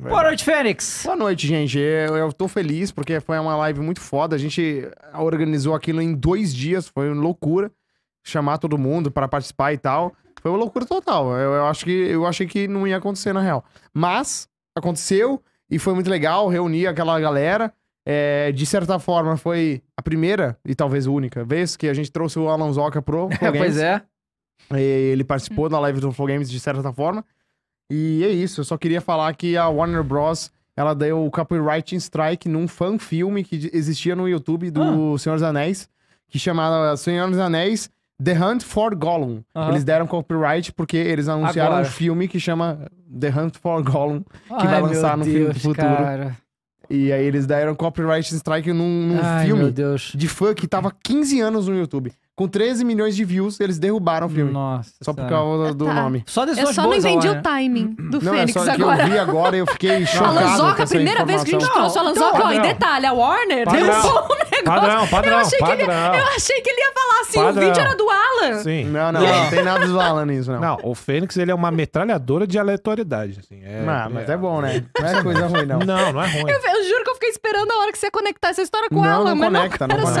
Verdade. Boa noite, Fênix. Boa noite, gente. Eu, eu tô feliz porque foi uma live muito foda. A gente organizou aquilo em dois dias, foi uma loucura. Chamar todo mundo para participar e tal. Foi uma loucura total. Eu, eu, acho que eu achei que não ia acontecer, na real. Mas aconteceu e foi muito legal reunir aquela galera. É, de certa forma, foi a primeira e talvez única vez que a gente trouxe o Alonsoca pro. pois é. Ele participou da live do Flow Games de certa forma. E é isso, eu só queria falar que a Warner Bros. Ela deu o copyright strike num fan filme que existia no YouTube do ah. Senhor dos Anéis, que chamava Senhor dos Anéis The Hunt for Gollum. Uhum. Eles deram copyright porque eles anunciaram Agora. um filme que chama The Hunt for Gollum, que Ai, vai lançar no Deus, filme do futuro. Cara. E aí eles deram copyright strike num, num Ai, filme de fã que tava 15 anos no YouTube. Com 13 milhões de views, eles derrubaram o filme. Nossa. Só por causa é, do tá. nome. Só Eu só não entendi o é? timing do não, é Fênix é só agora. Que eu vi agora e eu fiquei chocado. A Lanzoca, a primeira vez que a gente trouxe a Lanzoca, então, ó, e detalhe, a Warner. deu um negócio. Padrão, padrão, eu achei padrão. Que ele, eu achei que ele ia falar assim, padrão. o vídeo era do Alan. Sim. Não, não, não tem nada do Alan nisso, não. Não, o Fênix, ele é uma metralhadora de aleatoriedade, assim. É, ah, mas é... é... bom, né? Não é coisa ruim, não. Não, não é ruim. Eu, eu, juro que eu fiquei esperando a hora que você ia conectar essa história com o Alan, não conecta, não, conecta. não